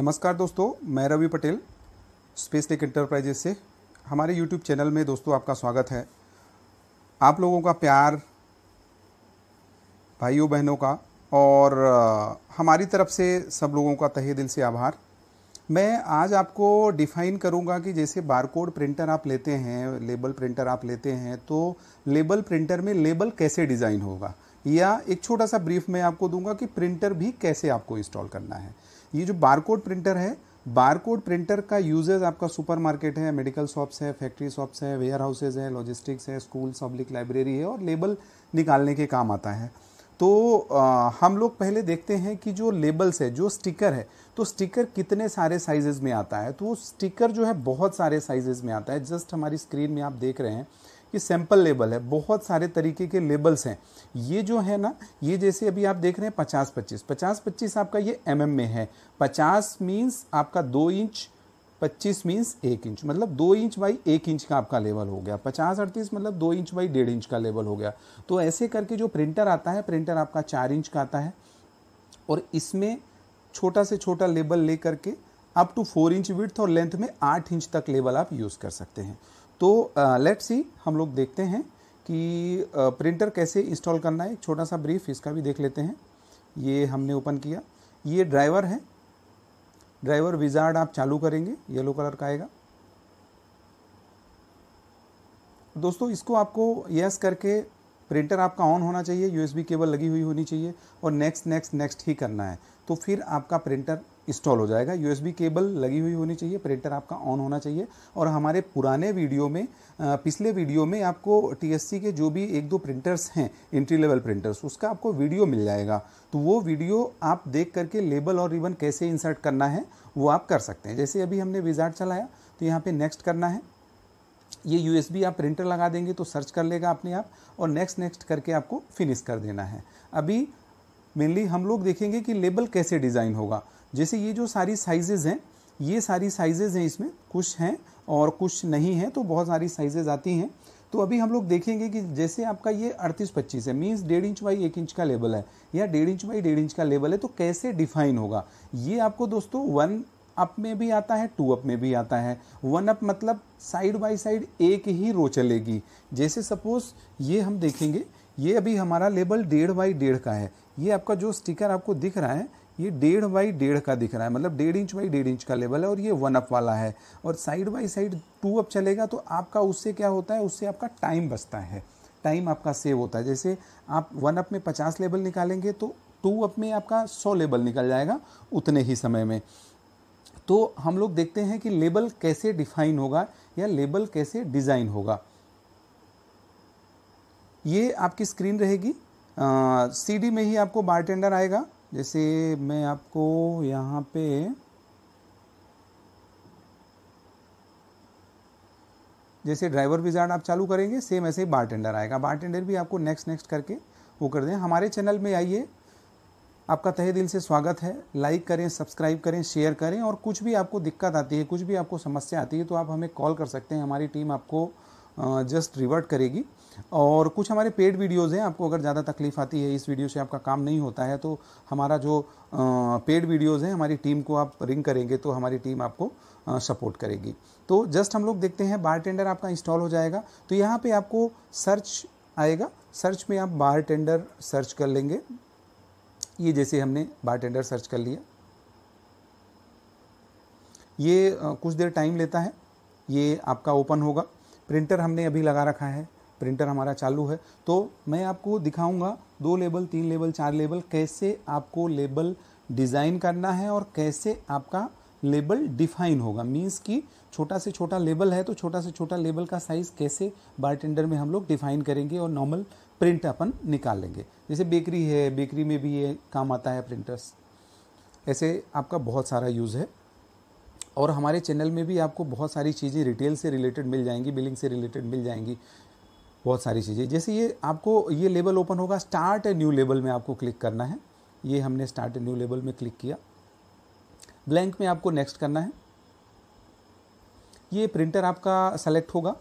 नमस्कार दोस्तों मैं Ravi Patel space tech enterprises से हमारे यूट्यूब चैनल में दोस्तों आपका स्वागत है आप लोगों का प्यार भाइयों बहनों का और हमारी तरफ से सब लोगों का तहे दिल से आभार मैं आज आपको डिफ़ाइन करूंगा कि जैसे बारकोड प्रिंटर आप लेते हैं लेबल प्रिंटर आप लेते हैं तो लेबल प्रिंटर में लेबल कैसे डिज़ाइन होगा या एक छोटा सा ब्रीफ मैं आपको दूंगा कि प्रिंटर भी कैसे आपको इंस्टॉल करना है ये जो बारकोड प्रिंटर है बारकोड प्रिंटर का यूजेज आपका सुपरमार्केट है मेडिकल शॉप्स है फैक्ट्री शॉप्स है वेयर हाउसेज है लॉजिस्टिक्स है स्कूल पब्लिक लाइब्रेरी है और लेबल निकालने के काम आता है तो आ, हम लोग पहले देखते हैं कि जो लेबल्स है जो स्टिकर है तो स्टिकर कितने सारे साइजेज़ में आता है तो वो स्टिकर जो है बहुत सारे साइजेज़ में आता है जस्ट हमारी स्क्रीन में आप देख रहे हैं ये सैम्पल लेबल है बहुत सारे तरीके के लेबल्स हैं ये जो है ना ये जैसे अभी आप देख रहे हैं पचास पच्चीस पचास पच्चीस आपका ये एम mm में है पचास मीन्स आपका दो इंच पच्चीस मीन्स एक इंच मतलब दो इंच बाई एक इंच का आपका लेवल हो गया पचास अड़तीस मतलब दो इंच बाई डेढ़ इंच का लेवल हो गया तो ऐसे करके जो प्रिंटर आता है प्रिंटर आपका चार इंच का आता है और इसमें छोटा से छोटा लेबल ले करके up to four inch width और लेंथ में आठ इंच तक लेबल आप यूज़ कर सकते हैं तो लेट्स सी हम लोग देखते हैं कि प्रिंटर कैसे इंस्टॉल करना है एक छोटा सा ब्रीफ इसका भी देख लेते हैं ये हमने ओपन किया ये ड्राइवर है ड्राइवर विजार्ड आप चालू करेंगे येलो कलर का आएगा दोस्तों इसको आपको यस करके प्रिंटर आपका ऑन होना चाहिए यूएसबी केबल लगी हुई होनी चाहिए और नेक्स्ट नेक्स्ट नेक्स्ट ही करना है तो फिर आपका प्रिंटर इंस्टॉल हो जाएगा यूएसबी केबल लगी हुई होनी चाहिए प्रिंटर आपका ऑन होना चाहिए और हमारे पुराने वीडियो में पिछले वीडियो में आपको टीएससी के जो भी एक दो प्रिंटर्स हैं इंट्री लेवल प्रिंटर्स उसका आपको वीडियो मिल जाएगा तो वो वीडियो आप देख करके लेबल और रिबन कैसे इंसर्ट करना है वो आप कर सकते हैं जैसे अभी हमने विजार्ट चलाया तो यहाँ पर नेक्स्ट करना है ये यू आप प्रिंटर लगा देंगे तो सर्च कर लेगा अपने आप और नेक्स्ट नेक्स्ट करके आपको फिनिश कर देना है अभी मेनली हम लोग देखेंगे कि लेबल कैसे डिज़ाइन होगा जैसे ये जो सारी साइजेज़ हैं ये सारी साइजेज़ हैं इसमें कुछ हैं और कुछ नहीं हैं तो बहुत सारी साइजेज़ आती हैं तो अभी हम लोग देखेंगे कि जैसे आपका ये अड़तीस पच्चीस है मीन्स डेढ़ इंच बाई एक इंच का लेबल है या डेढ़ इंच बाई डेढ़ इंच का लेबल है तो कैसे डिफाइन होगा ये आपको दोस्तों वन अप में भी आता है टू अप में भी आता है वन अप मतलब साइड बाई साइड एक ही रो चलेगी जैसे सपोज ये हम देखेंगे ये अभी हमारा लेबल डेढ़ बाई डेढ़ का है ये आपका जो स्टिकर आपको दिख रहा है ये डेढ़ बाई डेढ़ का दिख रहा है मतलब डेढ़ इंच बाई डेढ़ इंच का लेवल है और ये वन अप वाला है और side by side two up चलेगा तो आपका उससे क्या होता है उससे आपका टाइम बचता है टाइम आपका सेव होता है जैसे आप वन अप में पचास लेबल निकालेंगे तो टू अप में आपका सौ लेबल निकल जाएगा उतने ही समय में तो हम लोग देखते हैं कि लेबल कैसे डिफाइन होगा या लेबल कैसे डिज़ाइन होगा ये आपकी स्क्रीन रहेगी सी डी में ही आपको बारटेंडर आएगा जैसे मैं आपको यहाँ पे जैसे ड्राइवर विजार्ड आप चालू करेंगे सेम ऐसे ही बारटेंडर आएगा बारटेंडर भी आपको नेक्स्ट नेक्स्ट करके वो कर दें हमारे चैनल में आइए आपका तहे दिल से स्वागत है लाइक करें सब्सक्राइब करें शेयर करें और कुछ भी आपको दिक्कत आती है कुछ भी आपको समस्या आती है तो आप हमें कॉल कर सकते हैं हमारी टीम आपको जस्ट रिवर्ट करेगी और कुछ हमारे पेड वीडियोज़ हैं आपको अगर ज़्यादा तकलीफ़ आती है इस वीडियो से आपका काम नहीं होता है तो हमारा जो पेड वीडियोज़ हैं हमारी टीम को आप रिंग करेंगे तो हमारी टीम आपको सपोर्ट करेगी तो जस्ट हम लोग देखते हैं बार टेंडर आपका इंस्टॉल हो जाएगा तो यहाँ पर आपको सर्च आएगा सर्च में आप बार टेंडर सर्च कर लेंगे ये जैसे हमने बार टेंडर सर्च कर लिया ये कुछ देर टाइम लेता है ये आपका ओपन होगा प्रिंटर हमने अभी लगा रखा है प्रिंटर हमारा चालू है तो मैं आपको दिखाऊंगा दो लेबल तीन लेबल चार लेबल कैसे आपको लेबल डिज़ाइन करना है और कैसे आपका लेबल डिफाइन होगा मीन्स कि छोटा से छोटा लेबल है तो छोटा से छोटा लेबल का साइज़ कैसे बारटेंडर में हम लोग डिफाइन करेंगे और नॉर्मल प्रिंट अपन निकाल लेंगे जैसे बेकरी है बेकरी में भी ये काम आता है प्रिंटर्स ऐसे आपका बहुत सारा यूज़ है और हमारे चैनल में भी आपको बहुत सारी चीज़ें रिटेल से रिलेटेड मिल जाएंगी बिलिंग से रिलेटेड मिल जाएंगी बहुत सारी चीज़ें जैसे ये आपको ये लेबल ओपन होगा स्टार्ट न्यू लेबल में आपको क्लिक करना है ये हमने स्टार्ट न्यू लेबल में क्लिक किया ब्लैंक में आपको नेक्स्ट करना है ये प्रिंटर आपका सेलेक्ट होगा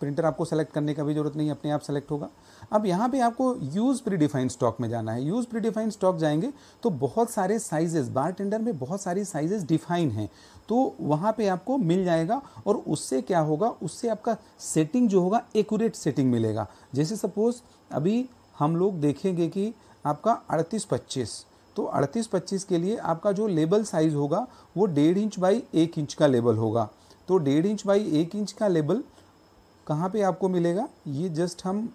प्रिंटर आपको सेलेक्ट करने का भी जरूरत नहीं अपने आप सेलेक्ट होगा अब यहाँ पे आपको यूज़ प्री स्टॉक में जाना है यूज़ प्री स्टॉक जाएंगे तो बहुत सारे साइजेस बार टेंडर में बहुत सारी साइजेस डिफाइन हैं तो वहाँ पे आपको मिल जाएगा और उससे क्या होगा उससे आपका सेटिंग जो होगा एकूरेट सेटिंग मिलेगा जैसे सपोज अभी हम लोग देखेंगे कि आपका अड़तीस पच्चीस तो अड़तीस पच्चीस के लिए आपका जो लेबल साइज़ होगा वो डेढ़ इंच बाई एक इंच का लेबल होगा तो डेढ़ इंच बाई एक इंच का लेबल कहाँ पे आपको मिलेगा ये जस्ट हम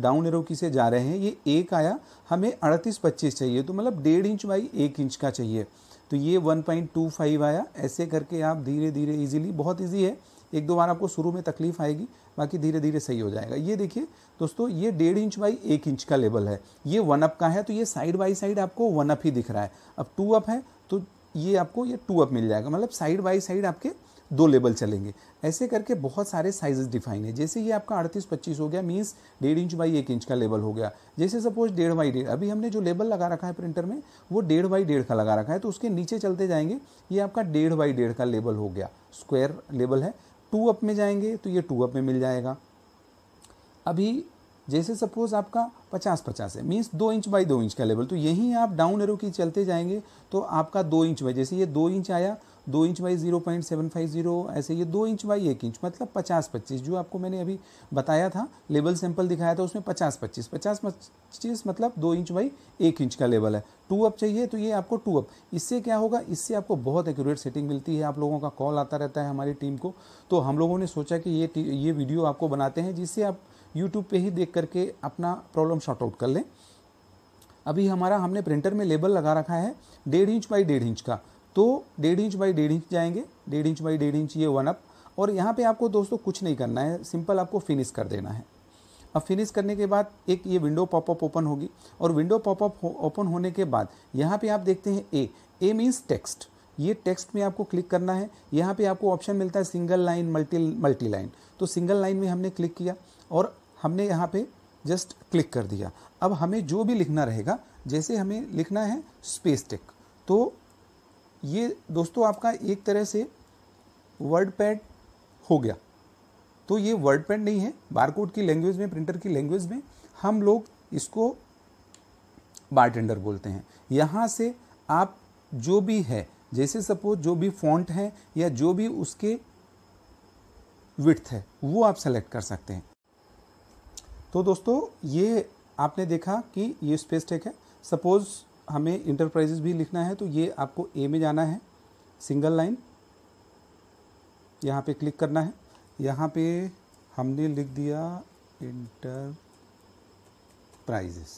डाउन एरो की से जा रहे हैं ये एक आया हमें अड़तीस पच्चीस चाहिए तो मतलब डेढ़ इंच बाई एक इंच का चाहिए तो ये 1.25 आया ऐसे करके आप धीरे धीरे इजीली बहुत इजी है एक दो बार आपको शुरू में तकलीफ आएगी बाकी धीरे धीरे सही हो जाएगा ये देखिए दोस्तों ये डेढ़ इंच बाई एक इंच का लेबल है ये वन अप का है तो ये साइड बाई साइड आपको वन अप ही दिख रहा है अब टू अप है तो ये आपको ये टू अप मिल जाएगा मतलब साइड बाई साइड आपके दो लेबल चलेंगे ऐसे करके बहुत सारे साइजेस डिफाइन है जैसे ये आपका अड़तीस पच्चीस हो गया मीन्स डेढ़ इंच बाई एक इंच का लेबल हो गया जैसे सपोज डेढ़ बाई डेढ़ अभी हमने जो लेबल लगा रखा है प्रिंटर में वो डेढ़ बाई डेढ़ का लगा रखा है तो उसके नीचे चलते जाएंगे ये आपका डेढ़ बाई डेढ़ का लेबल हो गया स्क्वायर लेबल है टू अप में जाएंगे तो ये टू अप में मिल जाएगा अभी जैसे सपोज़ आपका पचास पचास है मीन्स दो इंच बाई दो इंच का लेवल तो यहीं आप डाउन एरो की चलते जाएंगे तो आपका दो इंच बाई जैसे ये दो इंच आया दो inch by zero point seven five zero ऐसे ये दो इंच बाई एक इंच मतलब पचास पच्चीस जो आपको मैंने अभी बताया था लेवल सैंपल दिखाया था उसमें पचास पच्चीस पचास पच्चीस मतलब दो इंच बाई एक इंच का लेवल है टू अप चाहिए तो ये आपको टू अप इससे क्या होगा इससे आपको बहुत एक्यूरेट सेटिंग मिलती है आप लोगों का कॉल आता रहता है हमारी टीम को तो हम लोगों ने सोचा कि ये ये वीडियो आपको बनाते हैं जिससे आप यूट्यूब पे ही देख करके अपना प्रॉब्लम शॉर्ट आउट कर लें अभी हमारा हमने प्रिंटर में लेबल लगा रखा है डेढ़ इंच बाई डेढ़ इंच का तो डेढ़ इंच बाई डेढ़ इंच जाएंगे डेढ़ इंच बाई डेढ़ इंच ये वन अप और यहाँ पे आपको दोस्तों कुछ नहीं करना है सिंपल आपको फिनिश कर देना है अब फिनिश करने के बाद एक ये विंडो पॉपअप ओपन होगी और विंडो पॉपअप ओपन होने के बाद यहाँ पे आप देखते हैं ए ए मीन्स टेक्स्ट ये टेक्स्ट में आपको क्लिक करना है यहाँ पे आपको ऑप्शन मिलता है single line multi multi line तो सिंगल लाइन में हमने क्लिक किया और हमने यहाँ पे जस्ट क्लिक कर दिया अब हमें जो भी लिखना रहेगा जैसे हमें लिखना है स्पेस टेक तो ये दोस्तों आपका एक तरह से वर्ड पैड हो गया तो ये वर्ड पैड नहीं है बारकोड की लैंग्वेज में प्रिंटर की लैंग्वेज में हम लोग इसको बारटेंडर बोलते हैं यहाँ से आप जो भी है जैसे सपोज जो भी फॉन्ट है या जो भी उसके विथ है वो आप सेलेक्ट कर सकते हैं तो दोस्तों ये आपने देखा कि ये स्पेस टेक है सपोज़ हमें इंटरप्राइजेस भी लिखना है तो ये आपको ए में जाना है सिंगल लाइन यहाँ पे क्लिक करना है यहाँ पे हमने लिख दिया इंटरप्राइजेस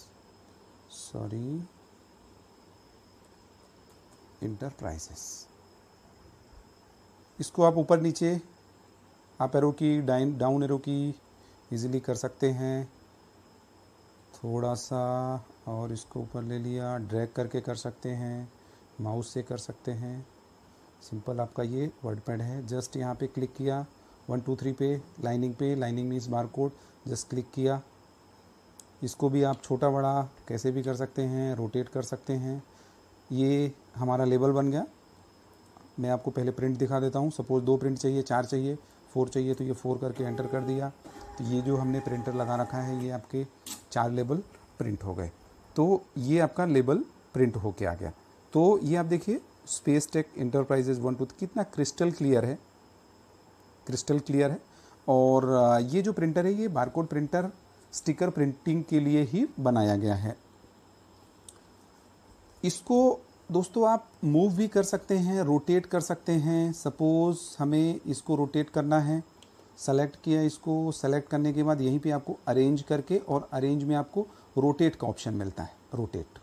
सॉरी इंटरप्राइजेस इसको आप ऊपर नीचे आप एरो की डाइन डाउन एरो की इजीली कर सकते हैं थोड़ा सा और इसको ऊपर ले लिया ड्रैग करके कर सकते हैं माउस से कर सकते हैं सिंपल आपका ये वर्ड पैड है जस्ट यहाँ पे क्लिक किया वन टू थ्री पे लाइनिंग पे lining means bar code just click किया इसको भी आप छोटा बड़ा कैसे भी कर सकते हैं रोटेट कर सकते हैं ये हमारा लेबल बन गया मैं आपको पहले प्रिंट दिखा देता हूँ सपोज़ दो प्रिंट चाहिए चार चाहिए फोर चाहिए तो ये फोर करके एंटर कर दिया तो ये जो हमने प्रिंटर लगा रखा है ये आपके चार लेबल प्रिंट हो गए तो ये आपका लेबल प्रिंट होके आ गया तो ये आप देखिए space tech enterprises one two कितना क्रिस्टल क्लियर है क्रिस्टल क्लियर है और ये जो प्रिंटर है ये बारकोड प्रिंटर स्टिकर प्रिंटिंग के लिए ही बनाया गया है इसको दोस्तों आप मूव भी कर सकते हैं रोटेट कर सकते हैं सपोज़ हमें इसको रोटेट करना है सेलेक्ट किया इसको सेलेक्ट करने के बाद यहीं पे आपको अरेंज करके और अरेंज में आपको रोटेट का ऑप्शन मिलता है रोटेट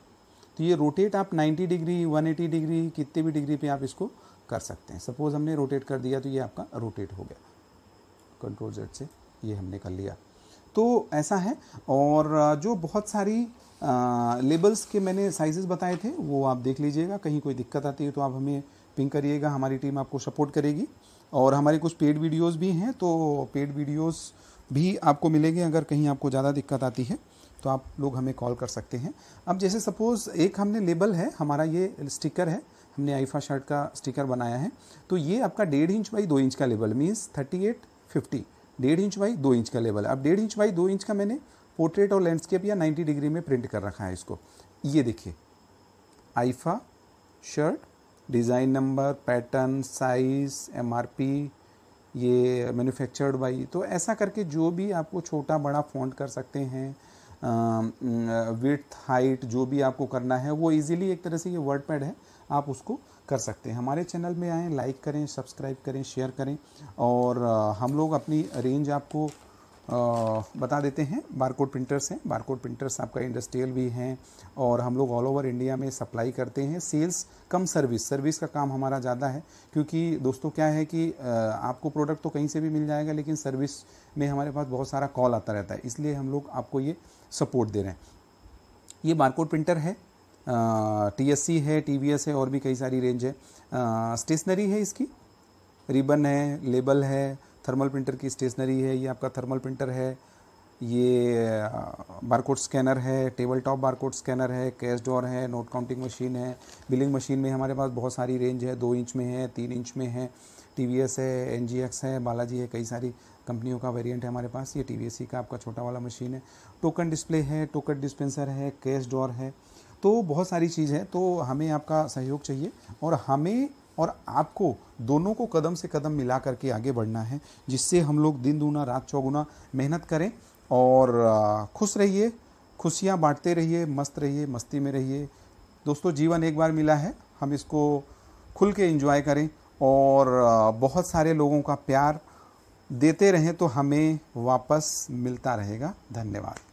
तो ये रोटेट आप 90 डिग्री 180 डिग्री कितने भी डिग्री पे आप इसको कर सकते हैं सपोज़ हमने रोटेट कर दिया तो ये आपका रोटेट हो गया कंट्रोल जेड से ये हमने कर लिया तो ऐसा है और जो बहुत सारी लेबल्स के मैंने साइजेस बताए थे वो आप देख लीजिएगा कहीं कोई दिक्कत आती है तो आप हमें पिंक करिएगा हमारी टीम आपको सपोर्ट करेगी और हमारे कुछ पेड वीडियोस भी हैं तो पेड वीडियोस भी आपको मिलेंगे अगर कहीं आपको ज़्यादा दिक्कत आती है तो आप लोग हमें कॉल कर सकते हैं अब जैसे सपोज़ एक हमने लेबल है हमारा ये स्टिकर है हमने आईफा शर्ट का स्टिकर बनाया है तो ये आपका डेढ़ इंच बाई दो इंच का label means thirty eight fifty डेढ़ इंच बाई दो इंच का लेबल अब डेढ़ इंच बाई दो इंच का मैंने पोर्ट्रेट और लैंडस्केप या नाइन्टी डिग्री में प्रिंट कर रखा है इसको ये देखिए आईफा shirt design number pattern size M ये मैन्युफैक्चर्ड बाई तो ऐसा करके जो भी आपको छोटा बड़ा फ़ॉन्ट कर सकते हैं विथ हाइट जो भी आपको करना है वो इजीली एक तरह से ये वर्ड पैड है आप उसको कर सकते हैं हमारे चैनल में आएँ लाइक करें सब्सक्राइब करें शेयर करें और हम लोग अपनी रेंज आपको बता देते हैं बारकोड प्रिंटर्स हैं बारकोड प्रिंटर्स आपका इंडस्ट्रियल भी हैं और हम लोग ऑल ओवर इंडिया में सप्लाई करते हैं सेल्स कम सर्विस सर्विस का काम हमारा ज़्यादा है क्योंकि दोस्तों क्या है कि आपको प्रोडक्ट तो कहीं से भी मिल जाएगा लेकिन सर्विस में हमारे पास बहुत सारा कॉल आता रहता है इसलिए हम लोग आपको ये सपोर्ट दे रहे हैं ये बारकोड प्रिंटर है टी एस सी है टी वी एस है और भी कई सारी रेंज है स्टेशनरी है इसकी रिबन है लेबल है थर्मल प्रिंटर की स्टेशनरी है ये आपका थर्मल प्रिंटर है ये बारकोड स्कैनर है टेबल टॉप बारकोड स्कैनर है कैश डॉर है नोट काउंटिंग मशीन है बिलिंग मशीन में हमारे पास बहुत सारी रेंज है दो इंच में है तीन इंच में है टी वी एस है एन जी एक्स है बालाजी है कई सारी कंपनियों का वेरिएंट है हमारे पास ये टी वी एस का आपका छोटा वाला मशीन है टोकन डिस्प्ले है टोकन डिस्पेंसर है कैश डॉर है तो बहुत सारी चीज़ है तो हमें आपका सहयोग चाहिए और हमें और आपको दोनों को कदम से कदम मिला करके आगे बढ़ना है जिससे हम लोग दिन दूना रात चौगुना मेहनत करें और खुश रहिए खुशियाँ बांटते रहिए मस्त रहिए मस्ती में रहिए दोस्तों जीवन एक बार मिला है हम इसको खुल के इंजॉय करें और बहुत सारे लोगों का प्यार देते रहें तो हमें वापस मिलता रहेगा धन्यवाद